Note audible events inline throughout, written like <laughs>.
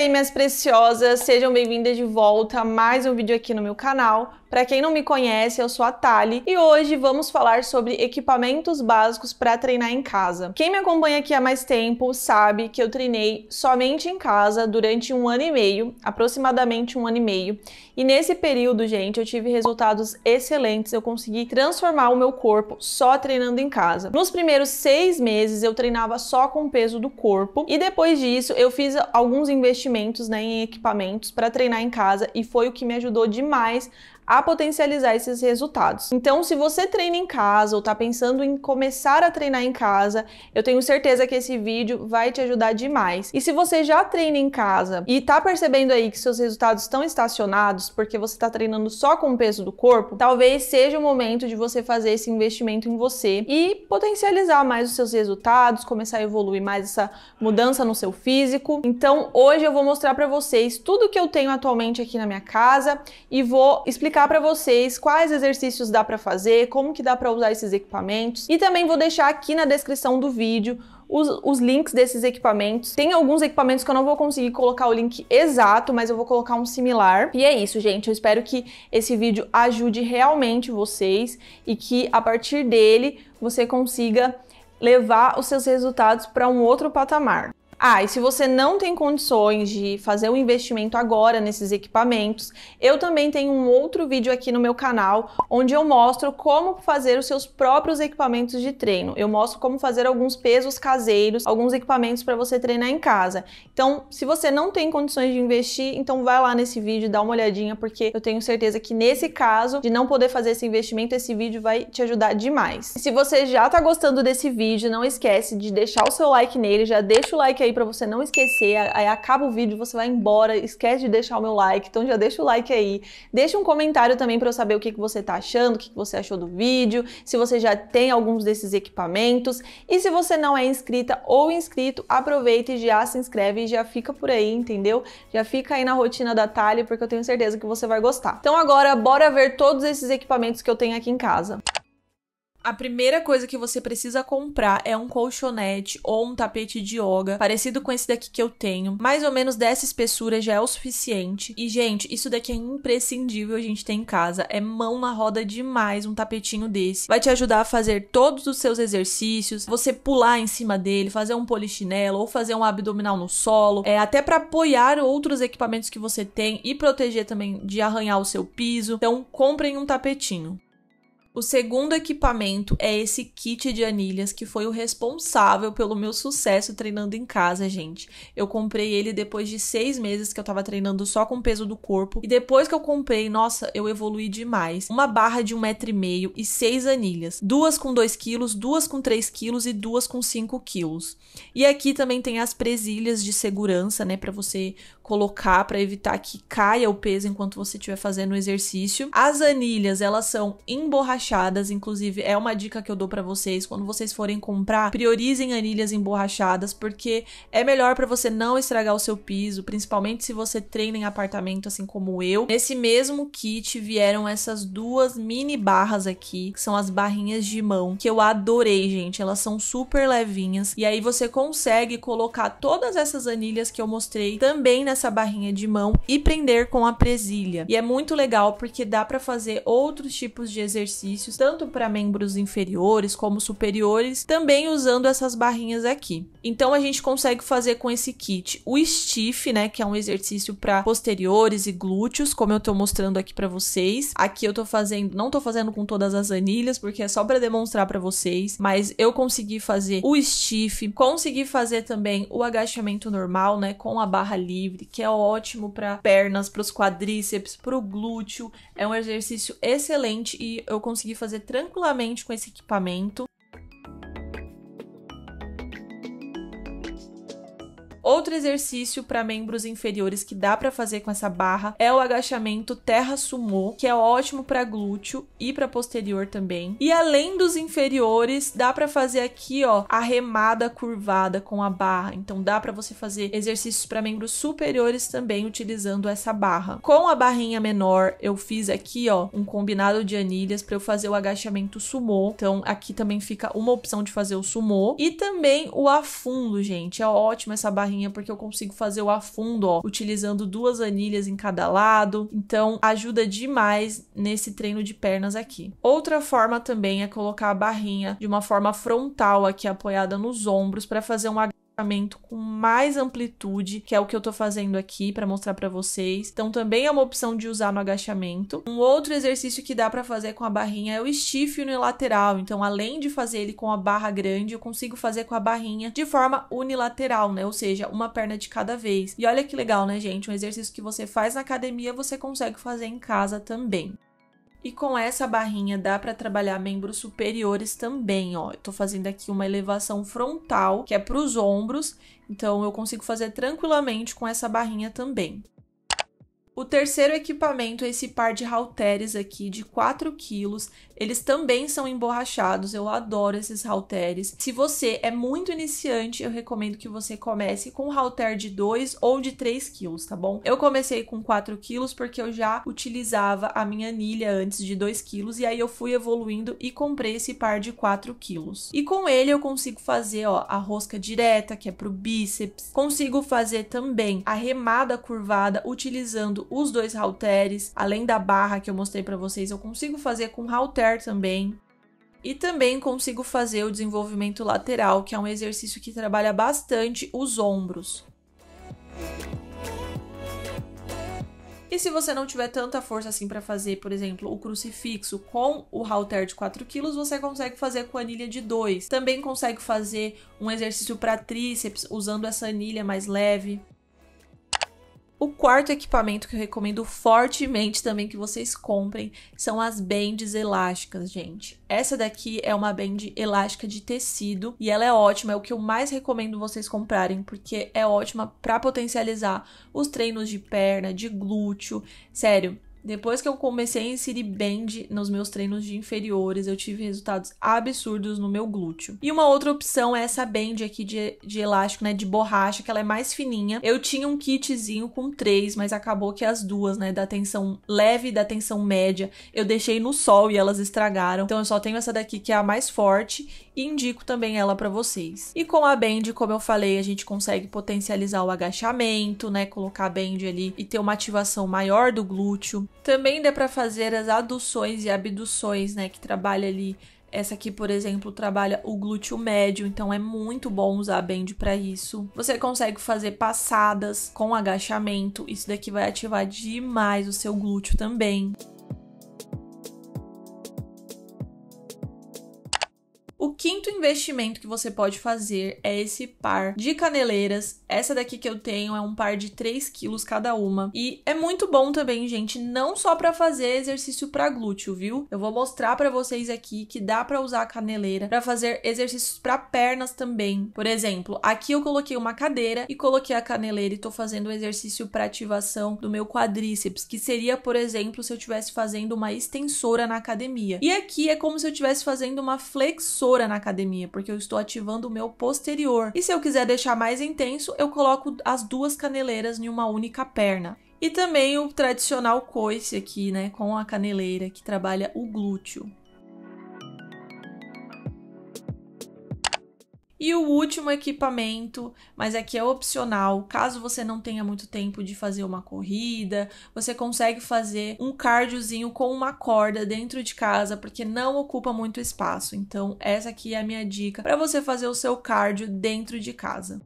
aí, minhas preciosas, sejam bem-vindas de volta a mais um vídeo aqui no meu canal. Para quem não me conhece, eu sou a Tali e hoje vamos falar sobre equipamentos básicos para treinar em casa. Quem me acompanha aqui há mais tempo sabe que eu treinei somente em casa durante um ano e meio, aproximadamente um ano e meio. E nesse período, gente, eu tive resultados excelentes. Eu consegui transformar o meu corpo só treinando em casa. Nos primeiros seis meses, eu treinava só com o peso do corpo. E depois disso, eu fiz alguns investimentos né, em equipamentos para treinar em casa. E foi o que me ajudou demais a potencializar esses resultados. Então, se você treina em casa ou está pensando em começar a treinar em casa, eu tenho certeza que esse vídeo vai te ajudar demais. E se você já treina em casa e está percebendo aí que seus resultados estão estacionados porque você está treinando só com o peso do corpo, talvez seja o momento de você fazer esse investimento em você e potencializar mais os seus resultados, começar a evoluir mais essa mudança no seu físico. Então, hoje eu vou mostrar para vocês tudo que eu tenho atualmente aqui na minha casa e vou explicar explicar para vocês quais exercícios dá para fazer, como que dá para usar esses equipamentos e também vou deixar aqui na descrição do vídeo os, os, links desses equipamentos. Tem alguns equipamentos que eu não vou conseguir colocar o link exato, mas eu vou colocar um similar. E é isso, gente. Eu espero que esse vídeo ajude realmente vocês e que a partir dele você consiga levar os seus resultados para um outro patamar. Ah, e se você não tem condições de fazer o um investimento agora nesses equipamentos, eu também tenho um outro vídeo aqui no meu canal onde eu mostro como fazer os seus próprios equipamentos de treino. Eu mostro como fazer alguns pesos caseiros, alguns equipamentos para você treinar em casa. Então, se você não tem condições de investir, então vai lá nesse vídeo, dá uma olhadinha, porque eu tenho certeza que nesse caso de não poder fazer esse investimento, esse vídeo vai te ajudar demais. se você já está gostando desse vídeo, não esquece de deixar o seu like nele, já deixa o like aí aí para você não esquecer. Aí acaba o vídeo, você vai embora, esquece de deixar o meu like. Então já deixa o like aí. Deixa um comentário também para eu saber o que, que você tá achando, o que, que você achou do vídeo, se você já tem alguns desses equipamentos. E se você não é inscrita ou inscrito, aproveita e já se inscreve e já fica por aí, entendeu? Já fica aí na rotina da Thalia, porque eu tenho certeza que você vai gostar. Então agora, bora ver todos esses equipamentos que eu tenho aqui em casa. A primeira coisa que você precisa comprar é um colchonete ou um tapete de yoga, parecido com esse daqui que eu tenho. Mais ou menos dessa espessura já é o suficiente. E, gente, isso daqui é imprescindível a gente ter em casa. É mão na roda demais um tapetinho desse. Vai te ajudar a fazer todos os seus exercícios, você pular em cima dele, fazer um polichinelo ou fazer um abdominal no solo, é até para apoiar outros equipamentos que você tem e proteger também de arranhar o seu piso. Então, comprem um tapetinho. O segundo equipamento é esse kit de anilhas que foi o responsável pelo meu sucesso treinando em casa, gente. Eu comprei ele depois de seis meses que eu tava treinando só com o peso do corpo. E depois que eu comprei, nossa, eu evolui demais. Uma barra de um metro e meio e seis anilhas. Duas com 2 quilos, duas com 3 quilos e duas com 5 quilos. E aqui também tem as presilhas de segurança, né? para você colocar para evitar que caia o peso enquanto você estiver fazendo o exercício. As anilhas, elas são emborrachadas emborrachadas, inclusive é uma dica que eu dou para vocês, quando vocês forem comprar, priorizem anilhas emborrachadas porque é melhor para você não estragar o seu piso, principalmente se você treina em apartamento assim como eu. Nesse mesmo kit vieram essas duas mini barras aqui, que são as barrinhas de mão, que eu adorei, gente. Elas são super levinhas e aí você consegue colocar todas essas anilhas que eu mostrei também nessa barrinha de mão e prender com a presilha. E é muito legal porque dá para fazer outros tipos de exercícios exercícios, tanto para membros inferiores como superiores, também usando essas barrinhas aqui. Então a gente consegue fazer com esse kit o stiff, né, que é um exercício para posteriores e glúteos, como eu tô mostrando aqui para vocês. Aqui eu tô fazendo, não tô fazendo com todas as anilhas, porque é só para demonstrar para vocês, mas eu consegui fazer o stiff, consegui fazer também o agachamento normal, né, com a barra livre, que é ótimo para pernas, para os quadríceps, para o glúteo. É um exercício excelente e eu consegui conseguir fazer tranquilamente com esse equipamento. Outro exercício para membros inferiores que dá para fazer com essa barra é o agachamento terra sumô, que é ótimo para glúteo e para posterior também. E além dos inferiores, dá para fazer aqui, ó, a remada curvada com a barra. Então dá para você fazer exercícios para membros superiores também utilizando essa barra. Com a barrinha menor, eu fiz aqui, ó, um combinado de anilhas para eu fazer o agachamento sumô. Então aqui também fica uma opção de fazer o sumô e também o afundo, gente. É ótimo essa barrinha porque eu consigo fazer o afundo, ó, utilizando duas anilhas em cada lado. Então, ajuda demais nesse treino de pernas aqui. Outra forma também é colocar a barrinha de uma forma frontal aqui, apoiada nos ombros, para fazer um comportamento com mais amplitude, que é o que eu tô fazendo aqui para mostrar para vocês. Então também é uma opção de usar no agachamento. Um outro exercício que dá para fazer com a barrinha é o stiff unilateral. Então além de fazer ele com a barra grande, eu consigo fazer com a barrinha de forma unilateral, né? Ou seja, uma perna de cada vez. E olha que legal, né, gente? Um exercício que você faz na academia, você consegue fazer em casa também. E com essa barrinha dá para trabalhar membros superiores também, ó. Eu tô fazendo aqui uma elevação frontal, que é para os ombros, então eu consigo fazer tranquilamente com essa barrinha também. O terceiro equipamento é esse par de halteres aqui de 4 quilos. Eles também são emborrachados, eu adoro esses halteres. Se você é muito iniciante, eu recomendo que você comece com um halter de 2 ou de 3 quilos, tá bom? Eu comecei com 4 quilos porque eu já utilizava a minha anilha antes de 2 quilos e aí eu fui evoluindo e comprei esse par de 4 quilos. E com ele eu consigo fazer ó, a rosca direta, que é pro bíceps. Consigo fazer também a remada curvada utilizando os dois halteres, além da barra que eu mostrei para vocês, eu consigo fazer com halter também. E também consigo fazer o desenvolvimento lateral, que é um exercício que trabalha bastante os ombros. E se você não tiver tanta força assim para fazer, por exemplo, o crucifixo com o halter de 4 quilos, você consegue fazer com anilha de 2. Também consegue fazer um exercício para tríceps usando essa anilha mais leve. O quarto equipamento que eu recomendo fortemente também que vocês comprem são as bands elásticas, gente. Essa daqui é uma band elástica de tecido e ela é ótima, é o que eu mais recomendo vocês comprarem, porque é ótima para potencializar os treinos de perna, de glúteo. Sério, depois que eu comecei a inserir bend nos meus treinos de inferiores, eu tive resultados absurdos no meu glúteo. E uma outra opção é essa bend aqui de, de elástico, né, de borracha, que ela é mais fininha. Eu tinha um kitzinho com três, mas acabou que as duas, né, da tensão leve e da tensão média, eu deixei no sol e elas estragaram. Então eu só tenho essa daqui que é a mais forte e indico também ela para vocês. E com a bend, como eu falei, a gente consegue potencializar o agachamento, né, colocar a bend ali e ter uma ativação maior do glúteo. Também dá para fazer as aduções e abduções, né? Que trabalha ali. Essa aqui, por exemplo, trabalha o glúteo médio, então é muito bom usar a bend para isso. Você consegue fazer passadas com agachamento, isso daqui vai ativar demais o seu glúteo também. O quinto investimento que você pode fazer é esse par de caneleiras. Essa daqui que eu tenho é um par de 3 quilos cada uma. E é muito bom também, gente, não só para fazer exercício para glúteo, viu? Eu vou mostrar para vocês aqui que dá para usar a caneleira para fazer exercícios para pernas também. Por exemplo, aqui eu coloquei uma cadeira e coloquei a caneleira e tô fazendo um exercício para ativação do meu quadríceps, que seria, por exemplo, se eu estivesse fazendo uma extensora na academia. E aqui é como se eu estivesse fazendo uma flexora na academia, porque eu estou ativando o meu posterior. E se eu quiser deixar mais intenso, eu coloco as duas caneleiras em uma única perna. E também o tradicional coice aqui, né, com a caneleira que trabalha o glúteo. E o último equipamento, mas aqui é, é opcional, caso você não tenha muito tempo de fazer uma corrida, você consegue fazer um cardiozinho com uma corda dentro de casa, porque não ocupa muito espaço. Então, essa aqui é a minha dica para você fazer o seu cardio dentro de casa.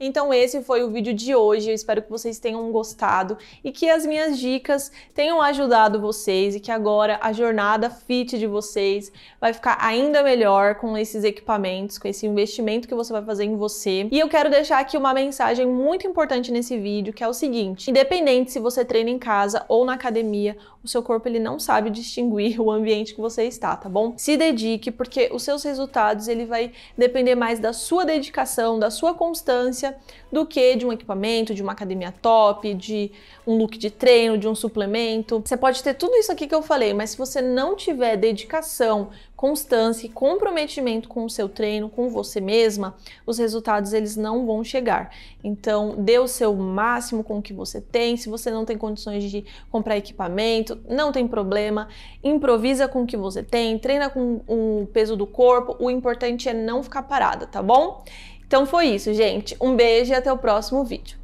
Então esse foi o vídeo de hoje, eu espero que vocês tenham gostado e que as minhas dicas tenham ajudado vocês e que agora a jornada fit de vocês vai ficar ainda melhor com esses equipamentos, com esse investimento que você vai fazer em você. E eu quero deixar aqui uma mensagem muito importante nesse vídeo, que é o seguinte: independente se você treina em casa ou na academia, o seu corpo ele não sabe distinguir <laughs> o ambiente que você está, tá bom? Se dedique, porque os seus resultados ele vai depender mais da sua dedicação, da sua constância, do que de um equipamento, de uma academia top, de um look de treino, de um suplemento. Você pode ter tudo isso aqui que eu falei, mas se você não tiver dedicação, constância e comprometimento com o seu treino, com você mesma, os resultados eles não vão chegar. Então, dê o seu máximo com o que você tem. Se você não tem condições de comprar equipamento, não tem problema. Improvisa com o que você tem, treina com o peso do corpo. O importante é não ficar parada, tá bom? Então foi isso, gente. Um beijo e até o próximo vídeo.